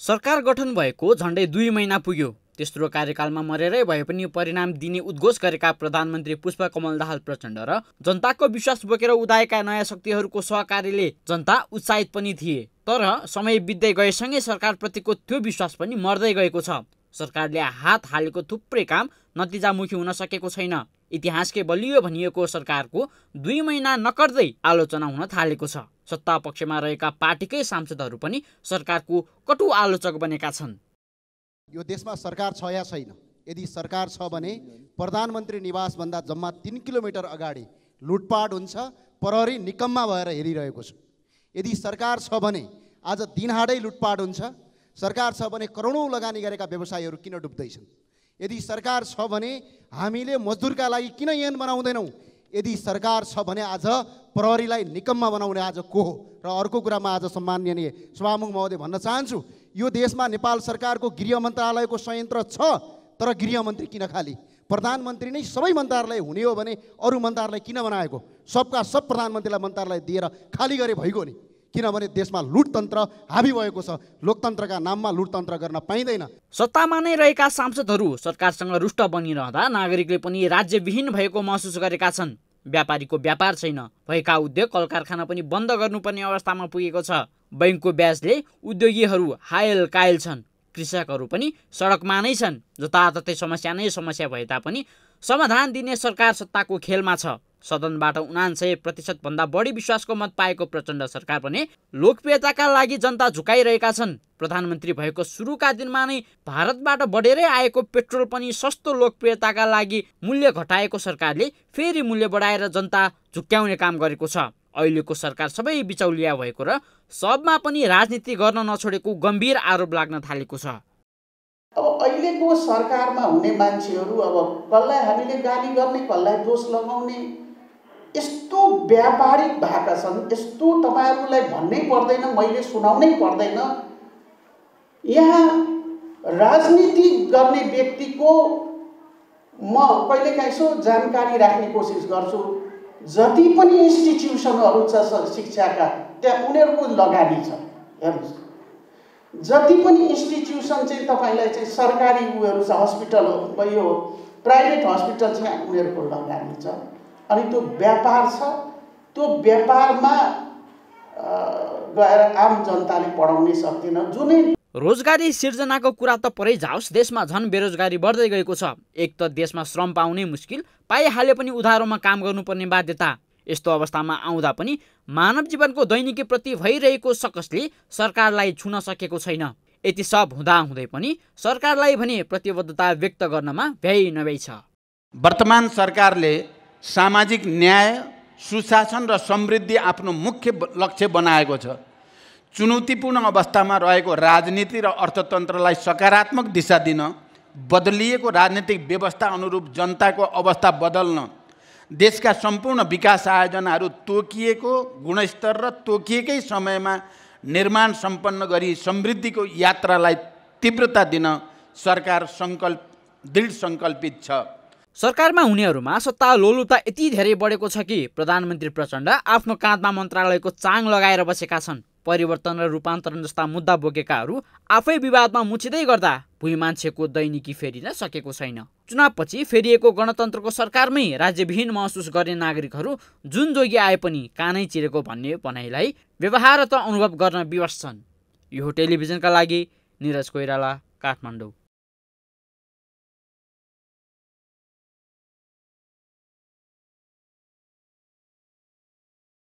सरकार गठन भएको झन्डै दुई महिना पुग्यो तेस्रो कार्यकालमा मरेरै भए पनि परिणाम दिने उद्घोष गरेका प्रधानमन्त्री पुष्पकमल दाहाल प्रचण्ड र जनताको विश्वास बोकेर उदाएका नयाँ शक्तिहरूको सहकार्यले जनता उत्साहित पनि थिए तर समय बित्दै गएसँगै सरकारप्रतिको त्यो विश्वास पनि मर्दै गएको छ सरकारले हात हालेको थुप्रै काम नतिजामुखी हुन सकेको छैन इतिहासकै बलियो भनिएको सरकारको दुई महिना नकर्दै आलोचना हुन थालेको छ सत्ता पक्षमा रहेका पार्टीकै सांसदहरू पनि सरकारको कटु आलोचक बनेका छन् यो देशमा सरकार छ या छैन यदि सरकार छ भने प्रधानमन्त्री निवासभन्दा जम्मा तिन किलोमिटर अगाडि लुटपाट हुन्छ प्रहरी निकम्मा भएर हेरिरहेको छ यदि सरकार छ भने आज दिनहाडै लुटपाट हुन्छ सरकार छ भने करोडौँ लगानी गरेका व्यवसायीहरू किन डुब्दैछन् यदि सरकार छ भने हामीले मजदुरका लागि किन ऐन बनाउँदैनौँ यदि सरकार छ भने आज प्रहरीलाई निकम्मा बनाउने आज को हो र अर्को कुरामा आज सम्माननीय सभामुख महोदय भन्न चाहन्छु यो देशमा नेपाल सरकारको गृह मन्त्रालयको संयन्त्र छ तर गृहमन्त्री किन खाली प्रधानमन्त्री नै सबै मन्त्रालय हुने हो भने अरू मन्त्रालय किन बनाएको सबका सब प्रधानमन्त्रीलाई मन्त्रालय दिएर खाली गरे भइगयो नि किनभने देशमा लुटतन्त्र हाबी भएको छ लोकतन्त्रका नाममा लुटतन्त्र गर्न पाइँदैन सत्तामा नै रहेका सांसदहरू सरकारसँग रुष्ट बनिरहँदा नागरिकले पनि राज्यविहीन भएको महसुस गरेका छन् व्यापारीको व्यापार छैन भएका उद्योग कल कारखाना पनि बन्द गर्नुपर्ने अवस्थामा पुगेको छ बैङ्कको ब्याजले उद्योगीहरू हायल कायल छन् कृषकहरू पनि सडकमा नै छन् जताततै समस्या नै समस्या भए तापनि समाधान दिने सरकार सत्ताको खेलमा छ सदनबाट उनान्सय प्रतिशतभन्दा बढी विश्वासको मत पाएको प्रचण्ड सरकार पनि लोकप्रियताका लागि जनता झुकाइरहेका छन् प्रधानमन्त्री भएको सुरुका दिनमा नै भारतबाट बढेरै आएको पेट्रोल पनि सस्तो लोकप्रियताका लागि मूल्य घटाएको सरकारले फेरि मूल्य बढाएर जनता झुक्क्याउने काम गरेको छ अहिलेको सरकार सबै बिचौलिया भएको र सबमा पनि राजनीति गर्न नछोडेको गम्भीर आरोप लाग्न थालेको छ अब अहिलेको सरकारमा हुने मान्छेहरू अब कसलाई हामीले गाली गर्ने कसलाई दोष लगाउने यस्तो व्यापारिक भएका छन् यस्तो तपाईँहरूलाई भन्नै पर्दैन मैले सुनाउनै पर्दैन यहाँ राजनीति गर्ने व्यक्तिको म कहिलेकाहीँ यसो जानकारी राख्ने कोसिस गर्छु जति पनि इन्स्टिट्युसनहरू छ शिक्षाका त्यहाँ उनीहरूको लगानी छ हेर्नुहोस् जति पनि इन्स्टिट्युसन चाहिँ तपाईँलाई चाहिँ सरकारी उयोहरू छ हस्पिटल यो प्राइभेट हस्पिटल चाहिँ उनीहरूको लगानी छ अनि त्यो व्यापार छ त्यो व्यापारमा गएर आम जनताले पढाउनै सक्दैन जुनै रोजगारी सिर्जनाको कुरा त परै जाओस् देशमा झन् बेरोजगारी बढ्दै गएको छ एक त देशमा श्रम पाउनै मुस्किल पाइहाले पनि उधारोमा काम गर्नुपर्ने बाध्यता यस्तो अवस्थामा आउँदा पनि मानव जीवनको दैनिकीप्रति भइरहेको सकसले सरकारलाई छुन सकेको छैन यति सब हुँदाहुँदै पनि सरकारलाई भने प्रतिबद्धता व्यक्त गर्नमा भ्याइ नभ्याइ छ वर्तमान सरकारले सामाजिक न्याय सुशासन र समृद्धि आफ्नो मुख्य लक्ष्य बनाएको छ चुनौतीपूर्ण अवस्थामा रहेको राजनीति र अर्थतन्त्रलाई सकारात्मक दिशा दिन बदलिएको राजनीतिक व्यवस्था अनुरूप जनताको अवस्था बदल्न देशका सम्पूर्ण विकास आयोजनाहरू तोकिएको गुणस्तर र तोकिएकै समयमा निर्माण सम्पन्न गरी समृद्धिको यात्रालाई तीव्रता दिन सरकार सङ्कल्प दृढ सङ्कल्पित छ सरकारमा हुनेहरूमा सत्ता लोलुता यति धेरै बढेको छ कि प्रधानमन्त्री प्रचण्ड आफ्नो काँधमा मन्त्रालयको चाङ लगाएर बसेका छन् परिवर्तन र रूपान्तरण जस्ता मुद्दा बोकेकाहरू आफै विवादमा मुछिँदै गर्दा भुइँ मान्छेको दैनिकी फेरिन सकेको छैन चुनावपछि फेरिएको गणतन्त्रको सरकारमै राज्यविहीन महसुस गर्ने नागरिकहरू जुन जोगी आए पनि कानै चिरेको भन्ने भनाइलाई व्यवहार त अनुभव गर्न विवश छन् यो टेलिभिजनका लागि निरज कोइराला काठमाडौँ